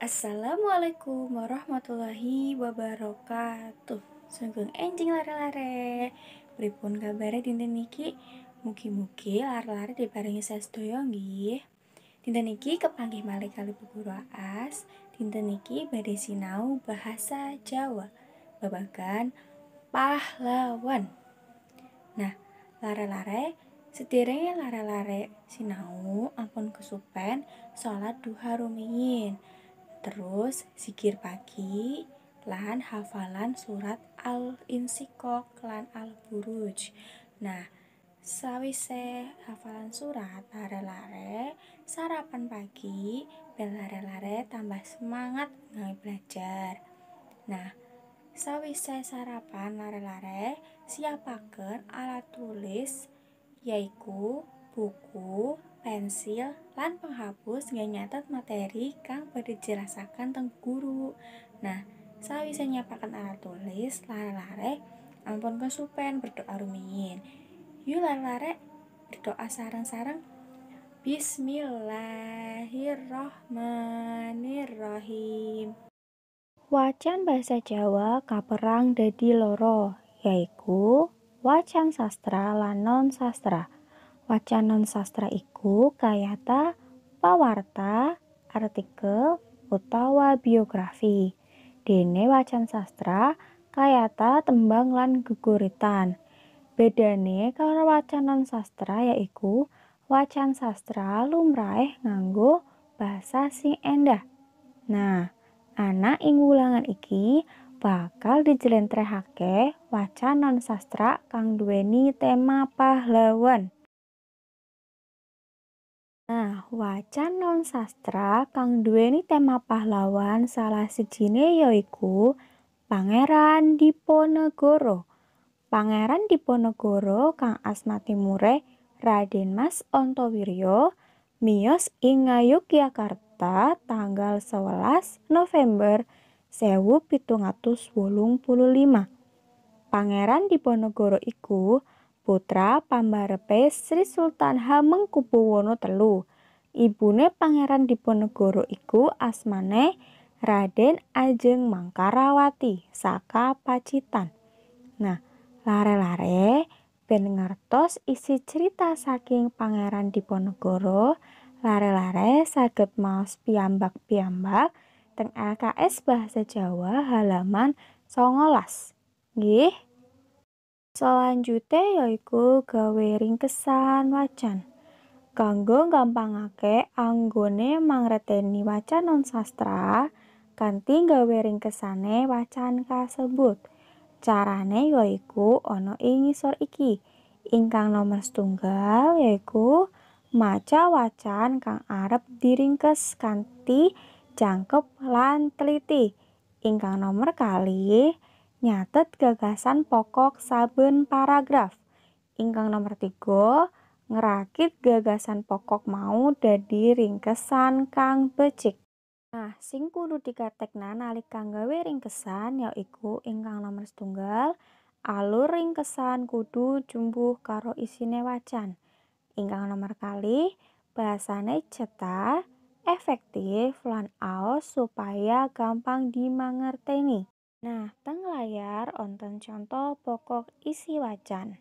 Assalamualaikum warahmatullahi wabarakatuh. Sungguh enjing lare-lare. Pripun kabare dinten niki? Mugi-mugi lare-lare diparingi sastoyo nggih. Dinten niki kepanggih malih kali buku As. Dinten niki badhe sinau bahasa Jawa babagan pahlawan. Nah, lare-lare sederenge lare-lare sinau ampun kesupen Sholat duha rumiin. Terus zikir pagi, lan hafalan surat Al-Insikok lan Al-Buruj. Nah, sawise hafalan surat lare-lare, sarapan pagi, belare lare-lare tambah semangat ngawi belajar. Nah, sawise sarapan lare-lare, siapaken alat tulis yaiku buku, pensil, lan penghapus nggak nyatat materi kang pada jelasakan teng guru. Nah, bisa nyapakan alat tulis, lare-lare, ampun supen berdoa rumiin. Yuk lare-lare, berdoa sarang-sarang Bismillahirrohmanirrohim Wacan bahasa Jawa kaperang dadi loro, yaitu wacan sastra lan non sastra non sastra iku kayata pawarta, artikel, utawa biografi. Dene wacan sastra kayata tembang lan geguritan. Bedane karo non sastra yaiku wacan sastra lumrah nganggo bahasa sing endah. Nah, anak ing wulangan iki bakal dijelentrehake non sastra kang duweni tema pahlawan. Nah, wacan non sastra kang duweni tema pahlawan salah sijine yaiku Pangeran Diponegoro. Pangeran Diponegoro kang Asmatimure mure Raden Mas Ontowiryo Mios Inga Yogyakarta tanggal 11 November sewu pitungatus 1785. Pangeran Diponegoro iku putra pambarepe Sri Sultan Hamengkubuwono telu. Ibune Pangeran Diponegoro iku asmane Raden Ajeng Mangkarawati saka Pacitan. Nah, lare-lare ben ngertos isi cerita saking Pangeran Diponegoro, lare-lare saged maos piambak piambak, teng LKS Bahasa Jawa halaman 19. Nggih selanjutnya yaiku gawé ringkesan wacan kanggo gampangake anggone mangreteni wacan non sastra kanthi nggawe ringkesane wacan kasebut. Carane yaiku ana ing ngisor iki. Ingkang nomer setunggal yaiku maca wacan kang arep diringkes kanthi jangkep lan teliti. Ingkang nomer kali nyatet gagasan pokok saben paragraf. Ingkang nomor tiga, ngerakit gagasan pokok mau dadi ringkesan kang becik. Nah, sing kudu dikatekna nalika gawe ringkesan yaiku ingkang nomor setunggal, alur ringkesan kudu jumbuh karo isine wacan. Ingkang nomor kali, bahasane cetak, efektif lan aos supaya gampang dimangerteni. Nah, teng layar onten contoh pokok isi wacan.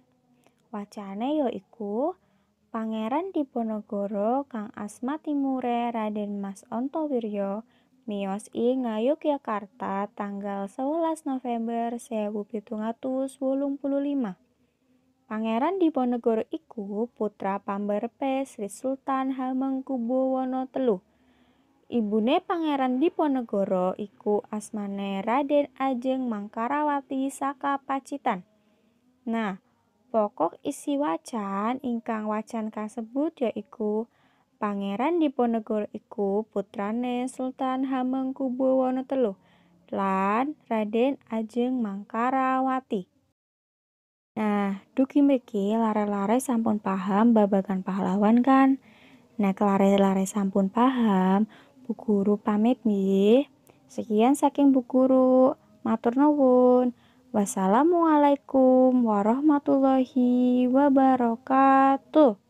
Wacane yoiku, Pangeran Diponegoro kang asma timure Raden Mas Ontowiryo Mios ing Ngayogyakarta tanggal 11 November 1785. Pangeran Diponegoro iku putra pamberpe Sri Sultan Hamengkubuwono telu Ibune Pangeran Diponegoro iku asmane Raden Ajeng Mangkarawati saka Pacitan. Nah, pokok isi wacan ingkang wacan kasebut yaiku Pangeran Diponegoro iku putrane Sultan Hamengkubuwono III lan Raden Ajeng Mangkarawati. Nah, duki mriki lare-lare sampun paham babagan pahlawan kan? Nah, kelare lare sampun paham, Bu Guru pamit nggih. Sekian saking Bu Guru. Matur nuwun. Wassalamualaikum warahmatullahi wabarakatuh.